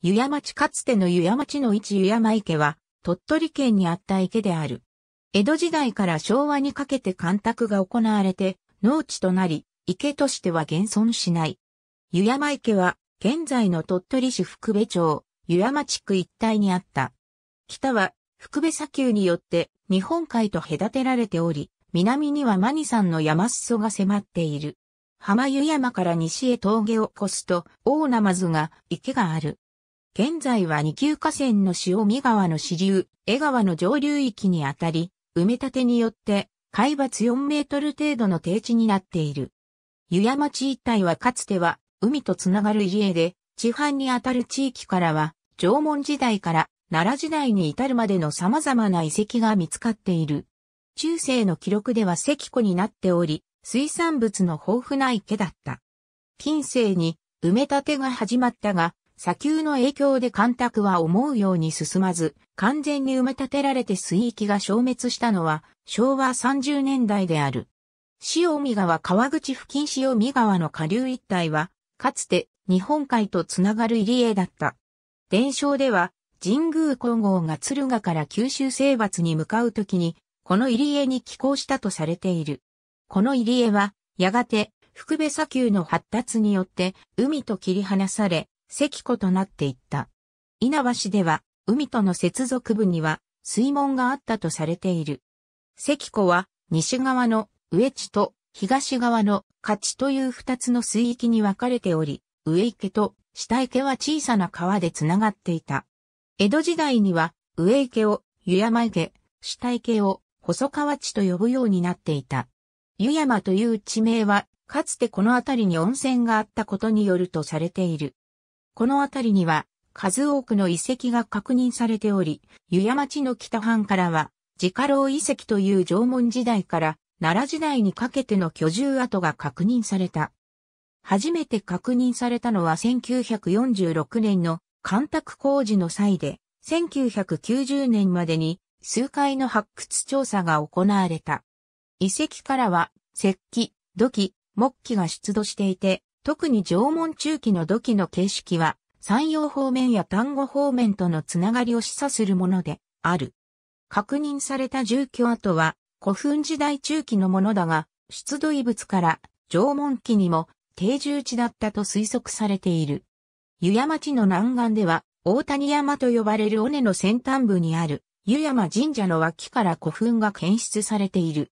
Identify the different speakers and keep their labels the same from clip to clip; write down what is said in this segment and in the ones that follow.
Speaker 1: 湯屋町かつての湯屋町の一湯山池は、鳥取県にあった池である。江戸時代から昭和にかけて干拓が行われて、農地となり、池としては現存しない。湯山池は、現在の鳥取市福部町、湯山地区一帯にあった。北は、福部砂丘によって、日本海と隔てられており、南にはマニ山の山裾が迫っている。浜湯山から西へ峠を越すと、大ナマズが池がある。現在は二級河川の潮見川の支流、江川の上流域にあたり、埋め立てによって海抜4メートル程度の低地になっている。湯屋町一帯はかつては海とつながる家で、地藩にあたる地域からは、縄文時代から奈良時代に至るまでの様々な遺跡が見つかっている。中世の記録では石湖になっており、水産物の豊富な池だった。近世に埋め立てが始まったが、砂丘の影響で干拓は思うように進まず、完全に埋め立てられて水域が消滅したのは昭和30年代である。塩見川川口付近塩見川の下流一帯は、かつて日本海とつながる入り江だった。伝承では、神宮皇后が敦賀から九州征伐に向かうときに、この入り江に寄港したとされている。この入り江は、やがて、福部砂丘の発達によって、海と切り離され、石湖となっていった。稲葉では、海との接続部には水門があったとされている。石湖は西側の上地と東側の勝地という二つの水域に分かれており、上池と下池は小さな川でつながっていた。江戸時代には上池を湯山池、下池を細川地と呼ぶようになっていた。湯山という地名は、かつてこの辺りに温泉があったことによるとされている。この辺りには数多くの遺跡が確認されており、湯屋町の北半からは、自家老遺跡という縄文時代から奈良時代にかけての居住跡が確認された。初めて確認されたのは1946年の干拓工事の際で、1990年までに数回の発掘調査が行われた。遺跡からは石器、土器、木器が出土していて、特に縄文中期の土器の形式は、山陽方面や丹後方面とのつながりを示唆するものである。確認された住居跡は古墳時代中期のものだが、出土遺物から縄文期にも定住地だったと推測されている。湯山町の南岸では、大谷山と呼ばれる尾根の先端部にある湯山神社の脇から古墳が検出されている。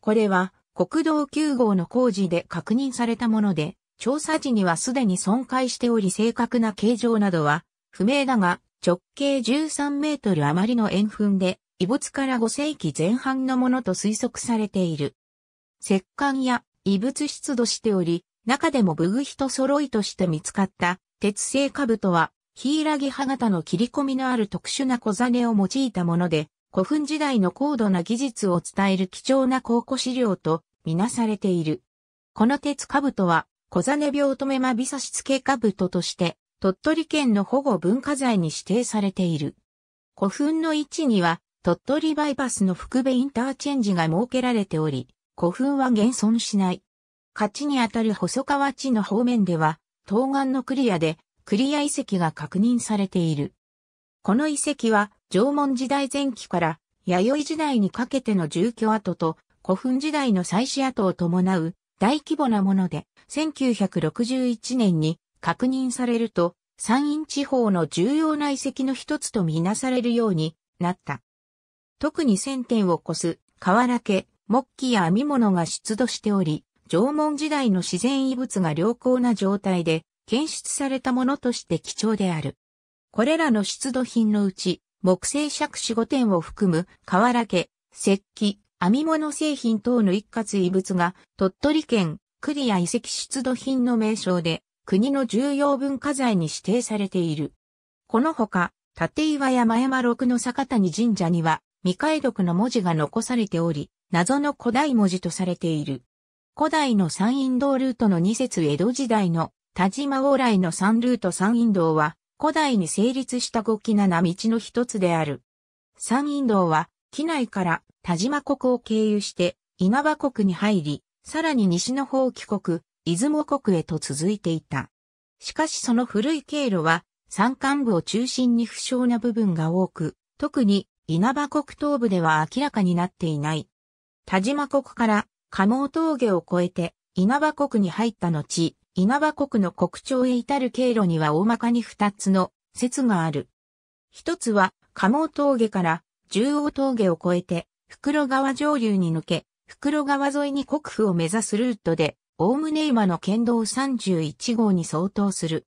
Speaker 1: これは国道9号の工事で確認されたもので、調査時にはすでに損壊しており正確な形状などは不明だが直径13メートル余りの円墳で遺物から5世紀前半のものと推測されている。石棺や遺物出土しており、中でも武具人揃いとして見つかった鉄製兜は、ヒイラギ歯型の切り込みのある特殊な小金を用いたもので、古墳時代の高度な技術を伝える貴重な考古資料とみなされている。この鉄兜は小金病止めまびさしつけ兜として、鳥取県の保護文化財に指定されている。古墳の位置には、鳥取バイパスの福部インターチェンジが設けられており、古墳は現存しない。勝ちにあたる細川地の方面では、東岸のクリアで、クリア遺跡が確認されている。この遺跡は、縄文時代前期から弥生時代にかけての住居跡と古墳時代の祭祀跡を伴う大規模なもので、1961年に確認されると、山陰地方の重要な遺跡の一つとみなされるようになった。特に1000点を超す河原家、木器や編み物が出土しており、縄文時代の自然遺物が良好な状態で検出されたものとして貴重である。これらの出土品のうち、木製尺子5点を含む河原家、石器、編み物製品等の一括遺物が鳥取県国や遺跡出土品の名称で、国の重要文化財に指定されている。このほか、立岩山山六の坂谷神社には、未解読の文字が残されており、謎の古代文字とされている。古代の山陰道ルートの2節江戸時代の田島往来の3ルート山陰道は、古代に成立した5期7道の一つである。山陰道は、機内から田島国を経由して、稲葉国に入り、さらに西の方帰国、出雲国へと続いていた。しかしその古い経路は、山間部を中心に不詳な部分が多く、特に稲葉国東部では明らかになっていない。田島国から加茂峠を越えて稲葉国に入った後、稲葉国の国庁へ至る経路には大まかに二つの説がある。一つは、加茂峠から中央峠を越えて、袋川上流に抜け、袋川沿いに国府を目指すルートで、おおむね今の県道31号に相当する。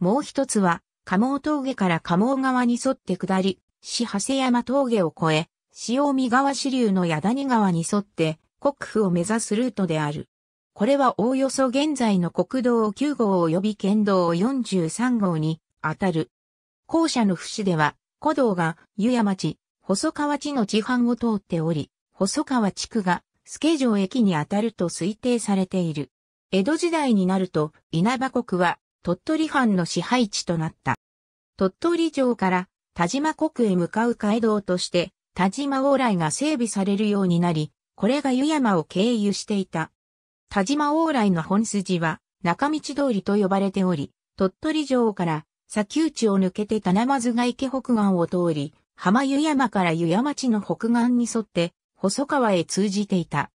Speaker 1: もう一つは、加茂峠から加茂川に沿って下り、市長谷山峠を越え、潮見川支流の矢谷川に沿って、国府を目指すルートである。これはおおよそ現在の国道9号及び県道43号に当たる。校舎の節では、古道が湯屋町、細川地の地盤を通っており、細川地区がスケ城駅にあたると推定されている。江戸時代になると稲葉国は鳥取藩の支配地となった。鳥取城から田島国へ向かう街道として田島往来が整備されるようになり、これが湯山を経由していた。田島往来の本筋は中道通りと呼ばれており、鳥取城から砂丘地を抜けて田沼津が池北岸を通り、浜湯山から湯山地の北岸に沿って細川へ通じていた。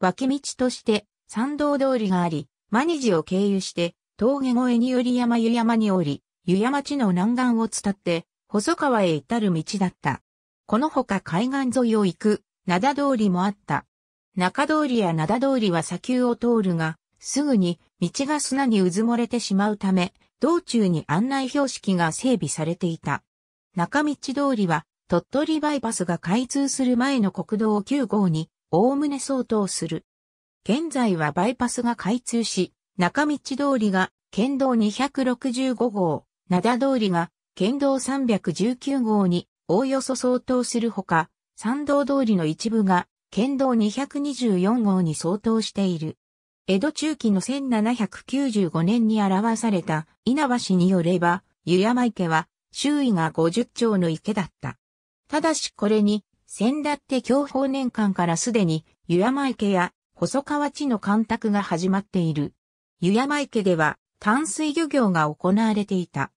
Speaker 1: 脇道として山道通りがあり、ニジを経由して峠越えにより山湯山に降り、湯山地の南岸を伝って、細川へ至る道だった。このほか海岸沿いを行く、灘通りもあった。中通りや灘通りは砂丘を通るが、すぐに道が砂にうずもれてしまうため、道中に案内標識が整備されていた。中道通りは鳥取バイパスが開通する前の国道9号に、おおむね相当する。現在はバイパスが開通し、中道通りが県道265号、灘通りが県道319号におおよそ相当するほか、山道通りの一部が県道224号に相当している。江戸中期の1795年に表された稲葉氏によれば、湯山池は周囲が50丁の池だった。ただしこれに、先だって享保年間からすでに、湯山池や細川地の干拓が始まっている。湯山池では、淡水漁業が行われていた。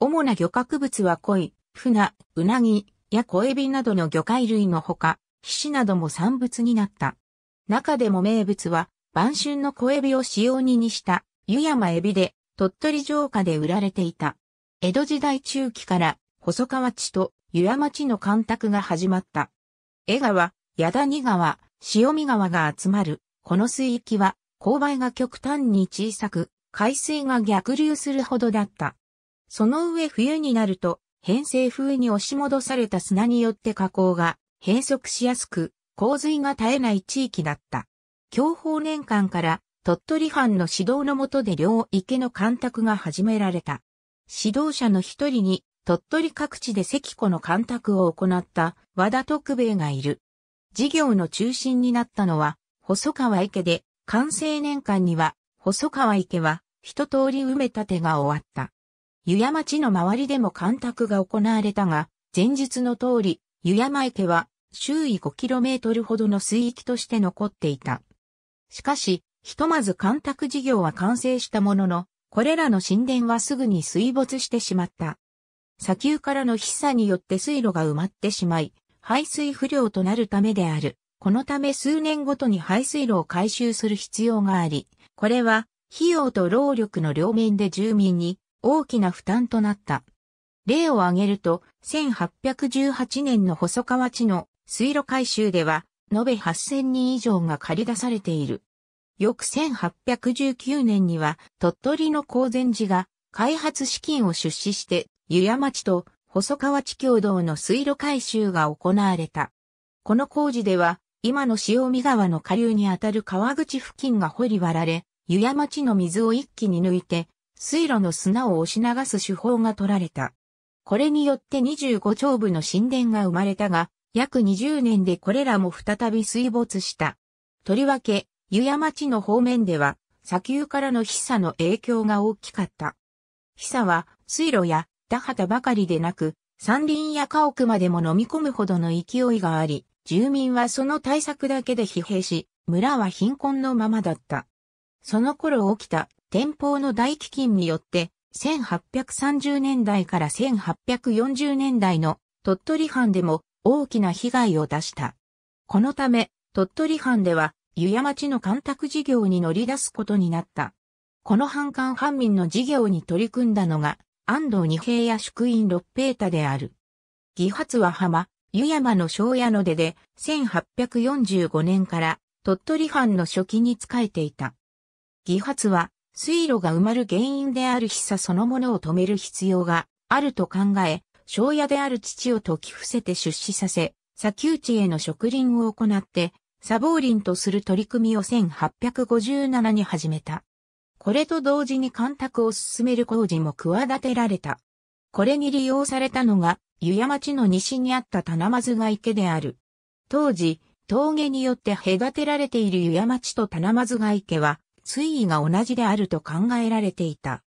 Speaker 1: 主な漁獲物は鯉、船、うなぎ、や小エビなどの魚介類のほか、皮脂なども産物になった。中でも名物は、晩春の小エビを使用ににした、湯山エビで、鳥取城下で売られていた。江戸時代中期から、細川地と湯屋町の干拓が始まった。江川、矢谷川、潮見川が集まる、この水域は、勾配が極端に小さく、海水が逆流するほどだった。その上冬になると、偏西風に押し戻された砂によって河口が変則しやすく、洪水が絶えない地域だった。享保年間から鳥取藩の指導のもとで両池の干拓が始められた。指導者の一人に鳥取各地で関子の干拓を行った和田徳兵衛がいる。事業の中心になったのは、細川池で、完成年間には、細川池は、一通り埋め立てが終わった。湯山町の周りでも干拓が行われたが、前日の通り、湯山池は、周囲 5km ほどの水域として残っていた。しかし、ひとまず干拓事業は完成したものの、これらの神殿はすぐに水没してしまった。砂丘からの飛散によって水路が埋まってしまい、排水不良となるためである。このため数年ごとに排水路を改修する必要があり、これは費用と労力の両面で住民に大きな負担となった。例を挙げると、1818年の細川地の水路改修では、延べ8000人以上が借り出されている。翌1819年には、鳥取の公前寺が開発資金を出資して湯屋町と細川地共同の水路改修が行われた。この工事では、今の塩見川の下流にあたる川口付近が掘り割られ、湯屋町の水を一気に抜いて、水路の砂を押し流す手法が取られた。これによって25丁部の神殿が生まれたが、約20年でこれらも再び水没した。とりわけ、湯屋町の方面では、砂丘からの被砂の影響が大きかった。被砂は、水路や田畑ばかりでなく、山林や家屋までも飲み込むほどの勢いがあり、住民はその対策だけで疲弊し、村は貧困のままだった。その頃起きた天保の大飢饉によって、1830年代から1840年代の鳥取藩でも大きな被害を出した。このため、鳥取藩では、湯屋町の干拓事業に乗り出すことになった。この反艦藩民の事業に取り組んだのが、安藤二平や宿院六平太である。義発は浜、湯山の庄屋の出で、1845年から鳥取藩の初期に仕えていた。義発は、水路が埋まる原因である被茶そのものを止める必要があると考え、庄屋である父を解き伏せて出資させ、砂丘地への植林を行って、砂防林とする取り組みを1857に始めた。これと同時に干拓を進める工事も企てられた。これに利用されたのが、湯屋町の西にあった棚松が池である。当時、峠によって隔てられている湯屋町と棚松が池は、水位が同じであると考えられていた。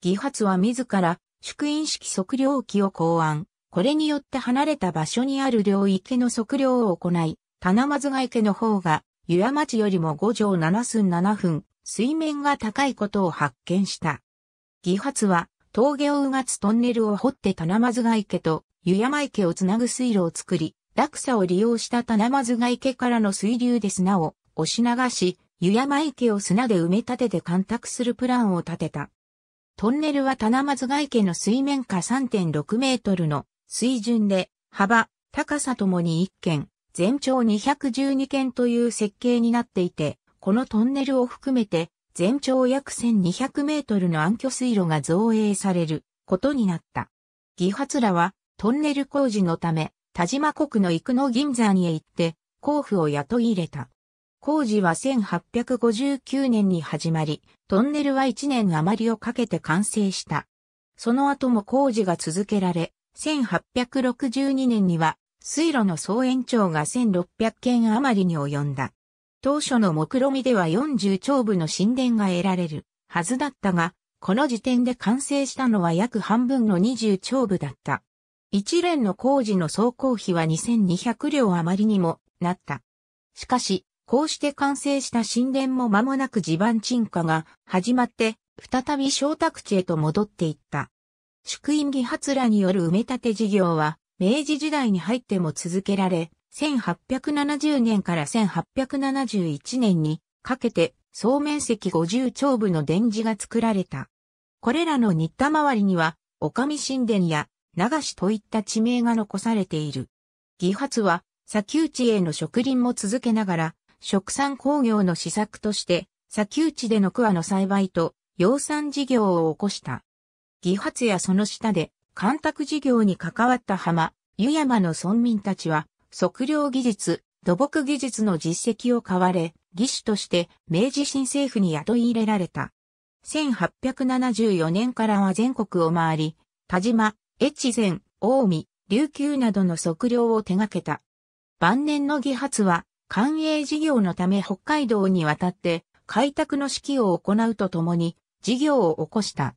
Speaker 1: 義発は自ら、祝飲式測量器を考案。これによって離れた場所にある両池の測量を行い、棚松が池の方が、湯屋町よりも5畳7寸7分、水面が高いことを発見した。義発は峠をうがつトンネルを掘って棚松津ヶ池と湯山池をつなぐ水路を作り、落差を利用した棚松津ヶ池からの水流で砂を押し流し、湯山池を砂で埋め立てて干拓するプランを立てた。トンネルは棚松津ヶ池の水面下3.6メートルの水準で、幅、高さともに1軒、全長212軒という設計になっていて、このトンネルを含めて、全長約1200メートルの暗渠水路が造営されることになった。義発らは、トンネル工事のため、田島国の生の銀山へ行って、甲府を雇い入れた。工事は1859年に始まり、トンネルは1年余りをかけて完成した。その後も工事が続けられ、1862年には水路の総延長が1600件余りに及んだ。当初の目論見では40丁部の神殿が得られるはずだったが、この時点で完成したのは約半分の20丁部だった。一連の工事の総工費は2200両余りにもなった。しかし、こうして完成した神殿も間もなく地盤沈下が始まって、再び小宅地へと戻っていった。祝院議発らによる埋め立て事業は、明治時代に入っても続けられ、1870年から1871年にかけて総面積50丁部の電磁が作られた。これらの新田周りには、お上神殿や流しといった地名が残されている。義発は、砂丘地への植林も続けながら、植産工業の施策として、砂丘地での桑の栽培と、養蚕事業を起こした。義発やその下で、干拓事業に関わった浜、湯山の村民たちは、測量技術、土木技術の実績を買われ、技師として明治新政府に雇い入れられた。1874年からは全国を回り、田島、越前、大海、琉球などの測量を手掛けた。晩年の義発は、官営事業のため北海道に渡って、開拓の指揮を行うとともに、事業を起こした。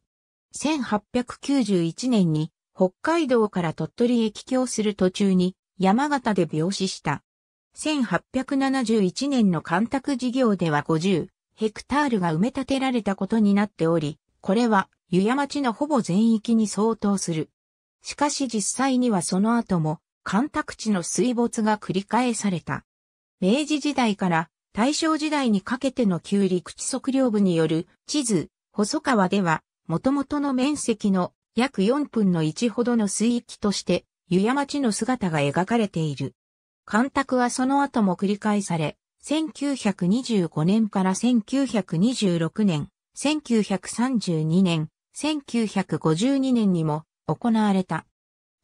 Speaker 1: 1891年に北海道から鳥取へ帰郷する途中に山形で病死した。1871年の干拓事業では50ヘクタールが埋め立てられたことになっており、これは湯屋町のほぼ全域に相当する。しかし実際にはその後も干拓地の水没が繰り返された。明治時代から大正時代にかけての旧陸地測量部による地図、細川では元々の面積の約4分の1ほどの水域として、湯屋町の姿が描かれている。干拓はその後も繰り返され、1925年から1926年、1932年、1952年にも行われた。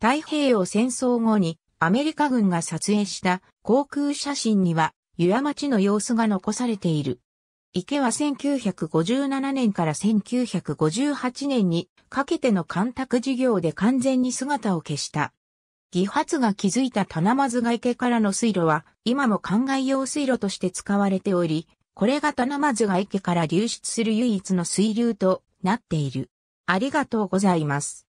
Speaker 1: 太平洋戦争後にアメリカ軍が撮影した航空写真には、湯屋町の様子が残されている。池は1957年から1958年にかけての干拓事業で完全に姿を消した。義発が築いた棚松が池からの水路は今も灌漑用水路として使われており、これが棚松が池から流出する唯一の水流となっている。ありがとうございます。